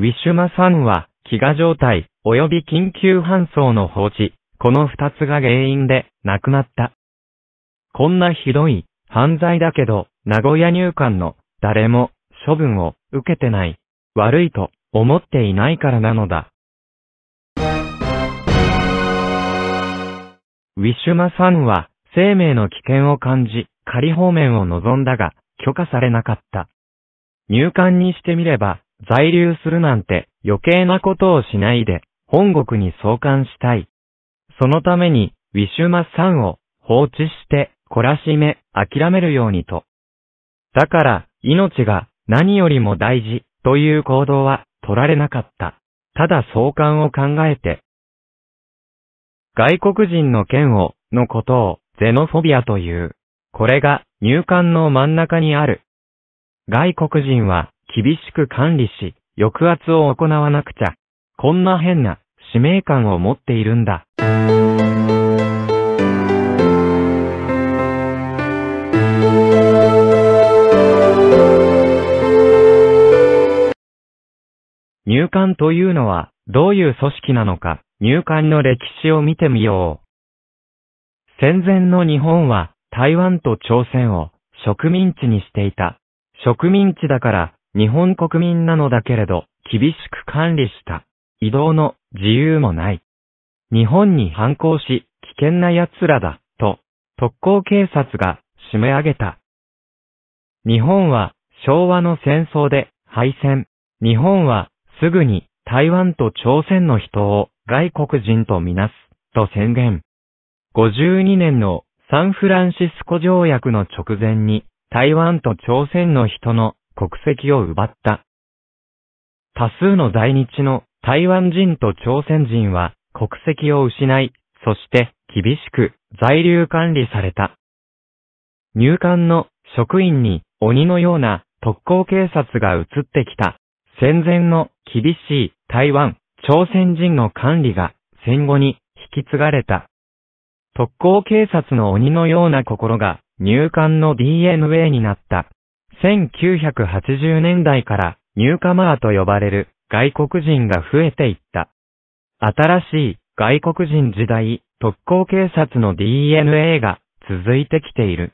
ウィシュマさんは、飢餓状態、及び緊急搬送の放置、この二つが原因で、亡くなった。こんなひどい、犯罪だけど、名古屋入管の、誰も、処分を、受けてない。悪いと、思っていないからなのだ。ウィシュマさんは、生命の危険を感じ、仮放免を望んだが、許可されなかった。入管にしてみれば、在留するなんて余計なことをしないで、本国に送還したい。そのために、ウィシュマさんを放置して、懲らしめ、諦めるようにと。だから、命が何よりも大事という行動は取られなかった。ただ送還を考えて。外国人の件を、のことを、ゼノフォビアという。これが入管の真ん中にある。外国人は厳しく管理し、抑圧を行わなくちゃ。こんな変な使命感を持っているんだ。入管というのはどういう組織なのか入管の歴史を見てみよう。戦前の日本は台湾と朝鮮を植民地にしていた。植民地だから日本国民なのだけれど、厳しく管理した。移動の自由もない。日本に反抗し、危険な奴らだ、と、特攻警察が締め上げた。日本は昭和の戦争で敗戦。日本はすぐに台湾と朝鮮の人を外国人とみなす、と宣言。52年のサンフランシスコ条約の直前に台湾と朝鮮の人の国籍を奪った。多数の在日の台湾人と朝鮮人は国籍を失い、そして厳しく在留管理された。入管の職員に鬼のような特攻警察が移ってきた。戦前の厳しい台湾、朝鮮人の管理が戦後に引き継がれた。特攻警察の鬼のような心が入管の DNA になった。1980年代からニューカマーと呼ばれる外国人が増えていった。新しい外国人時代特攻警察の DNA が続いてきている。